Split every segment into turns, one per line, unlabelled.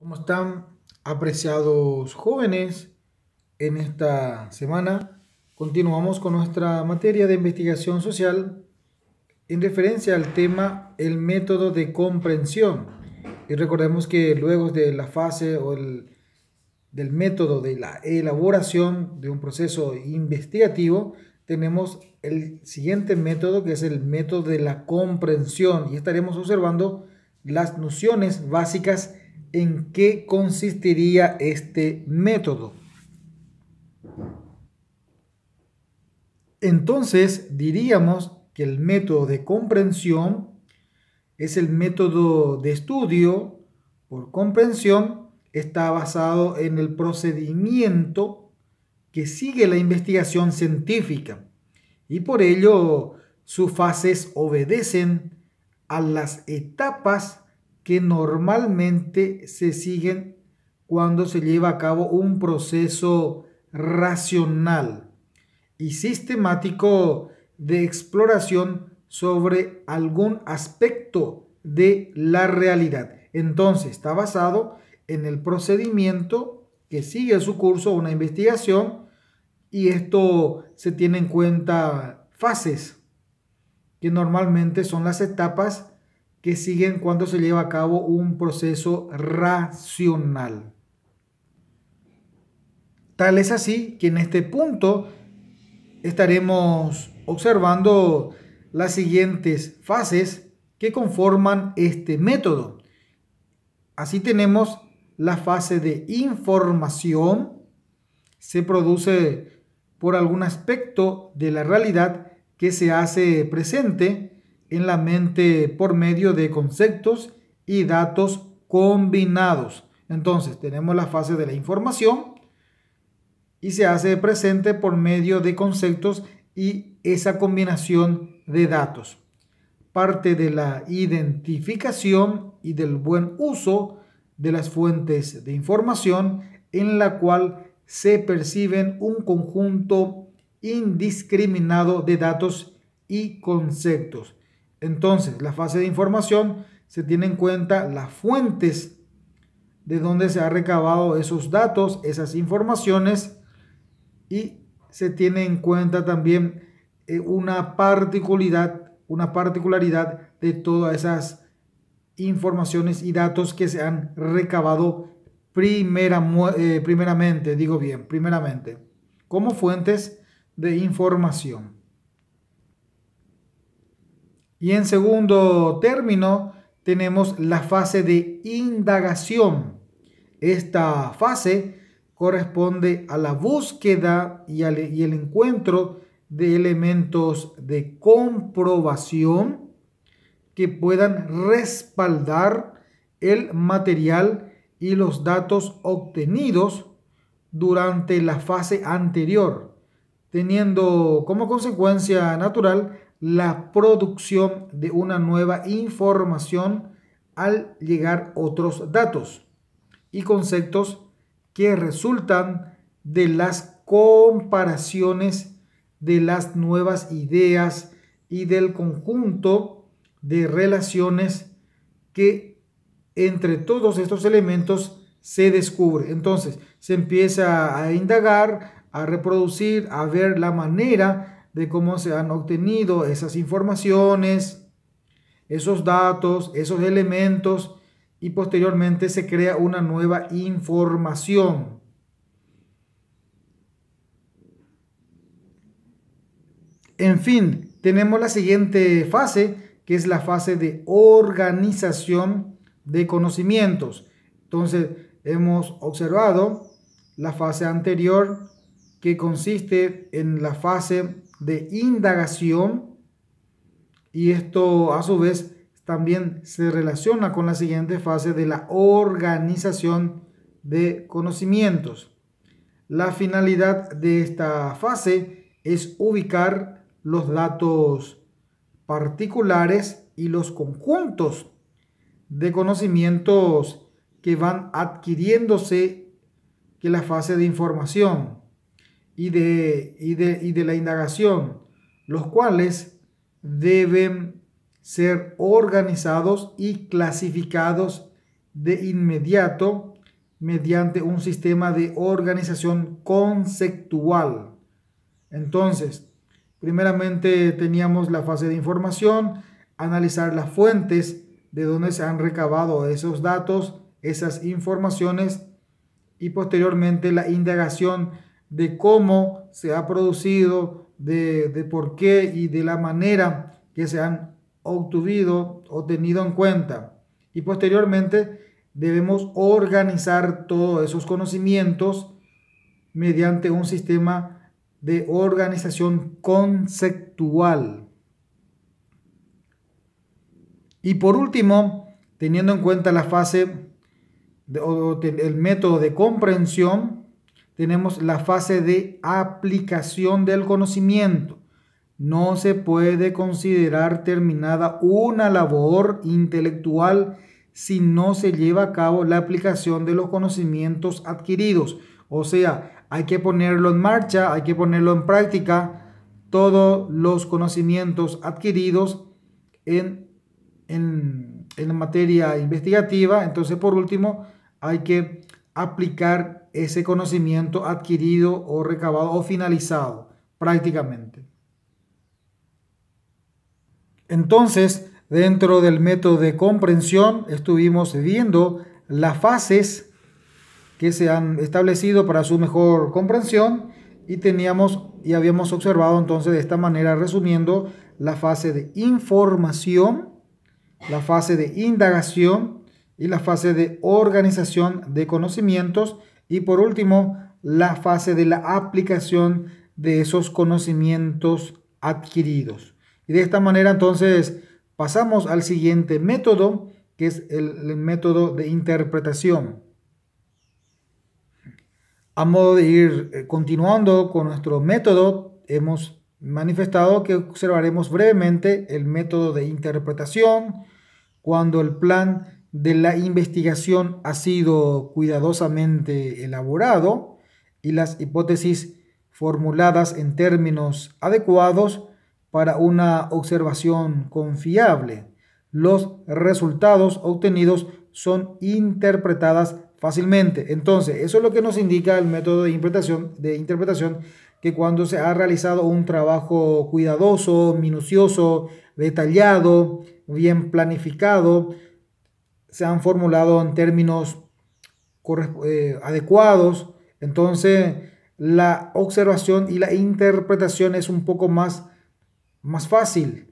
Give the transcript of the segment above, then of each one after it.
¿Cómo están apreciados jóvenes? En esta semana continuamos con nuestra materia de investigación social en referencia al tema el método de comprensión. Y recordemos que luego de la fase o del método de la elaboración de un proceso investigativo, tenemos el siguiente método que es el método de la comprensión y estaremos observando las nociones básicas en qué consistiría este método. Entonces diríamos que el método de comprensión es el método de estudio por comprensión, está basado en el procedimiento que sigue la investigación científica y por ello sus fases obedecen a las etapas que normalmente se siguen cuando se lleva a cabo un proceso racional y sistemático de exploración sobre algún aspecto de la realidad. Entonces, está basado en el procedimiento que sigue su curso, una investigación, y esto se tiene en cuenta fases, que normalmente son las etapas que siguen cuando se lleva a cabo un proceso racional. Tal es así que en este punto estaremos observando las siguientes fases que conforman este método. Así tenemos la fase de información, se produce por algún aspecto de la realidad que se hace presente en la mente por medio de conceptos y datos combinados. Entonces, tenemos la fase de la información y se hace presente por medio de conceptos y esa combinación de datos. Parte de la identificación y del buen uso de las fuentes de información en la cual se perciben un conjunto indiscriminado de datos y conceptos. Entonces, la fase de información se tiene en cuenta las fuentes de donde se ha recabado esos datos, esas informaciones y se tiene en cuenta también eh, una particularidad, una particularidad de todas esas informaciones y datos que se han recabado eh, primeramente, digo bien, primeramente, como fuentes de información. Y en segundo término, tenemos la fase de indagación. Esta fase corresponde a la búsqueda y, el encuentro de elementos de comprobación que puedan respaldar el material y los datos obtenidos durante la fase anterior, teniendo como consecuencia natural la producción de una nueva información al llegar otros datos y conceptos que resultan de las comparaciones de las nuevas ideas y del conjunto de relaciones que entre todos estos elementos se descubre. Entonces se empieza a indagar, a reproducir, a ver la manera de cómo se han obtenido esas informaciones, esos datos, esos elementos y posteriormente se crea una nueva información. En fin, tenemos la siguiente fase, que es la fase de organización de conocimientos. Entonces, hemos observado la fase anterior, que consiste en la fase de indagación y esto a su vez también se relaciona con la siguiente fase de la organización de conocimientos. La finalidad de esta fase es ubicar los datos particulares y los conjuntos de conocimientos que van adquiriéndose que la fase de información y de, de, la indagación, los cuales deben ser organizados y clasificados de inmediato mediante un sistema de organización conceptual. Entonces, primeramente teníamos la fase de información, analizar las fuentes de donde se han recabado esos datos, esas informaciones y posteriormente la indagación de cómo se ha producido, de, por qué y de la manera que se han obtenido o tenido en cuenta. Y posteriormente debemos organizar todos esos conocimientos mediante un sistema de organización conceptual. Y por último, teniendo en cuenta la fase de, el método de comprensión, tenemos la fase de aplicación del conocimiento. No se puede considerar terminada una labor intelectual si no se lleva a cabo la aplicación de los conocimientos adquiridos. O sea, hay que ponerlo en marcha, hay que ponerlo en práctica, todos los conocimientos adquiridos en, en, en materia investigativa. Entonces, por último, hay que aplicar ese conocimiento adquirido o recabado o finalizado prácticamente. Entonces, dentro del método de comprensión, estuvimos viendo las fases que se han establecido para su mejor comprensión y teníamos y habíamos observado entonces de esta manera resumiendo la fase de información, la fase de indagación y la fase de organización de conocimientos y por último, la fase de la aplicación de esos conocimientos adquiridos. Y de esta manera entonces pasamos al siguiente método, que es el, método de interpretación. A modo de ir eh, continuando con nuestro método, hemos manifestado que observaremos brevemente el método de interpretación, cuando el plan de la investigación ha sido cuidadosamente elaborado y las hipótesis formuladas en términos adecuados para una observación confiable. Los resultados obtenidos son interpretadas fácilmente. Entonces, eso es lo que nos indica el método de interpretación, de interpretación que cuando se ha realizado un trabajo cuidadoso, minucioso, detallado, bien planificado, se han formulado en términos eh, adecuados. Entonces, la observación y la interpretación es un poco más, más fácil,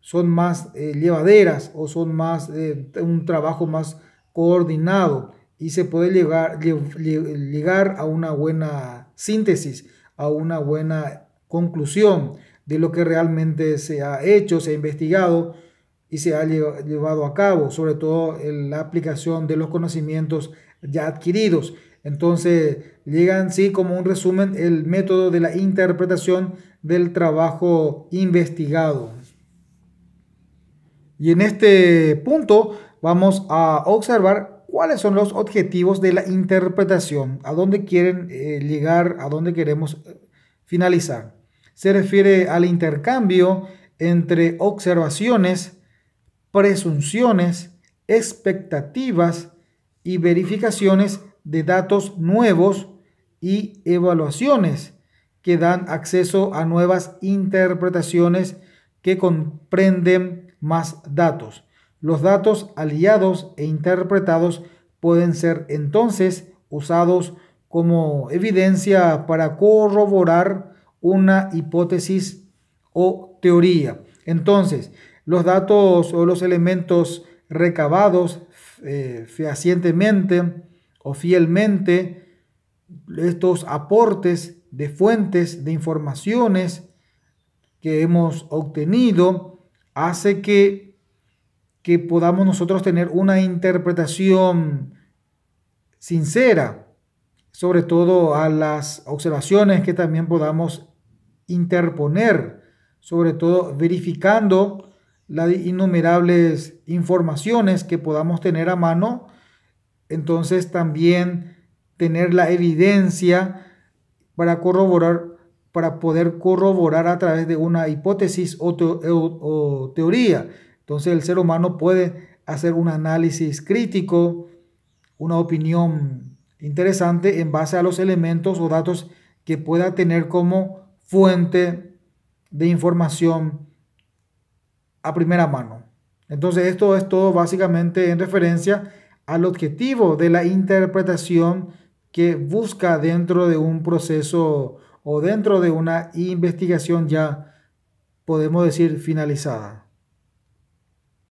son más eh, llevaderas o son más eh, de un trabajo más coordinado y se puede llegar, llegar a una buena síntesis, a una buena conclusión de lo que realmente se ha hecho, se ha investigado y se ha llevado a cabo, sobre todo la aplicación de los conocimientos ya adquiridos. Entonces, llegan sí como un resumen el método de la interpretación del trabajo investigado. Y en este punto vamos a observar cuáles son los objetivos de la interpretación, a dónde quieren eh, llegar, a dónde queremos eh, finalizar. Se refiere al intercambio entre observaciones, presunciones, expectativas y verificaciones de datos nuevos y evaluaciones que dan acceso a nuevas interpretaciones que comprenden más datos. Los datos aliados e interpretados pueden ser entonces usados como evidencia para corroborar una hipótesis o teoría. Entonces, los datos o los elementos recabados eh, fehacientemente o fielmente, estos aportes de fuentes, de informaciones que hemos obtenido, hace que, que podamos nosotros tener una interpretación sincera, sobre todo a las observaciones que también podamos interponer, sobre todo verificando las innumerables informaciones que podamos tener a mano, entonces también tener la evidencia para corroborar, para poder corroborar a través de una hipótesis o, o, o teoría. Entonces el ser humano puede hacer un análisis crítico, una opinión interesante en base a los elementos o datos que pueda tener como fuente de información primera mano. Entonces esto es todo básicamente en referencia al objetivo de la interpretación que busca dentro de un proceso o dentro de una investigación ya, podemos decir, finalizada.